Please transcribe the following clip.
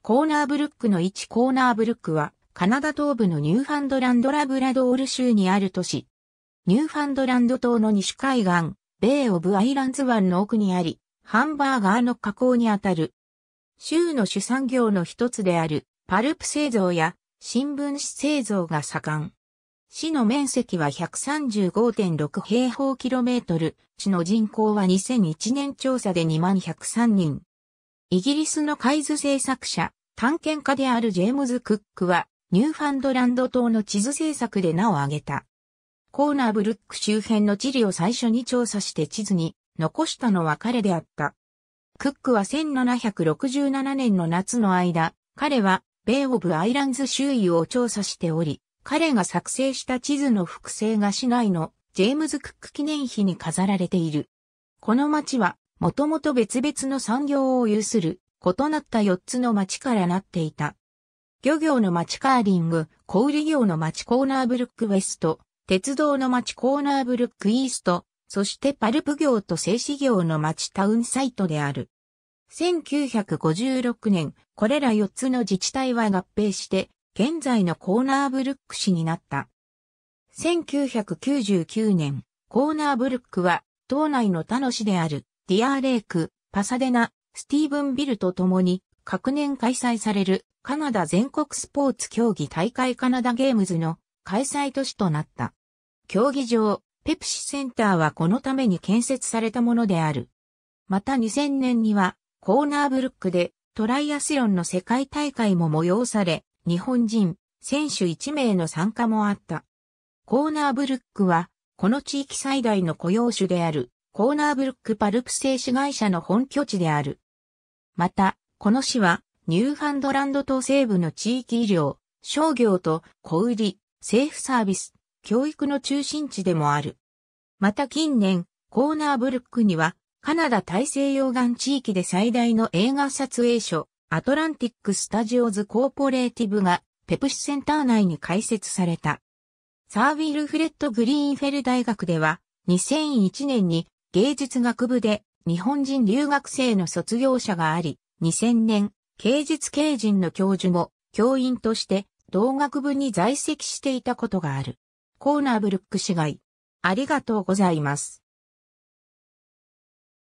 コーナーブルックの1コーナーブルックは、カナダ東部のニューファンドランドラブラドール州にある都市。ニューファンドランド島の西海岸、ベイオブアイランズ湾の奥にあり、ハンバーガーの加工にあたる。州の主産業の一つである、パルプ製造や新聞紙製造が盛ん。市の面積は135.6平方キロメートル、市の人口は2001年調査で2万103人。イギリスの海図製作者、探検家であるジェームズ・クックは、ニューファンドランド島の地図制作で名を挙げた。コーナーブルック周辺の地理を最初に調査して地図に残したのは彼であった。クックは1767年の夏の間、彼はベイオブアイランズ周囲を調査しており、彼が作成した地図の複製が市内のジェームズ・クック記念碑に飾られている。この町はもともと別々の産業を有する異なった4つの町からなっていた。漁業の町カーリング、小売業の町コーナーブルックウェスト、鉄道の町コーナーブルックイースト、そしてパルプ業と製紙業の町タウンサイトである。1956年、これら4つの自治体は合併して、現在のコーナーブルック市になった。1999年、コーナーブルックは、島内の他の市であるディアーレイク、パサデナ、スティーブンビルと共に、各年開催されるカナダ全国スポーツ競技大会カナダゲームズの開催都市となった。競技場、ペプシセンターはこのために建設されたものである。また2000年には、コーナーブルックでトライアスロンの世界大会も催され、日本人、選手1名の参加もあった。コーナーブルックは、この地域最大の雇用種であるコーナーブルックパルプ製紙会社の本拠地である。また、この市は、ニューファンドランド島西部の地域医療、商業と小売、政府サービス、教育の中心地でもある。また近年、コーナーブルックには、カナダ大西洋岸地域で最大の映画撮影所、アトランティック・スタジオズ・コーポレーティブが、ペプシセンター内に開設された。サービィル・フレッド・グリーンフェル大学では、2001年に芸術学部で日本人留学生の卒業者があり、2000年、芸術系人の教授も教員として同学部に在籍していたことがある。コーナーブルック市街。ありがとうございます。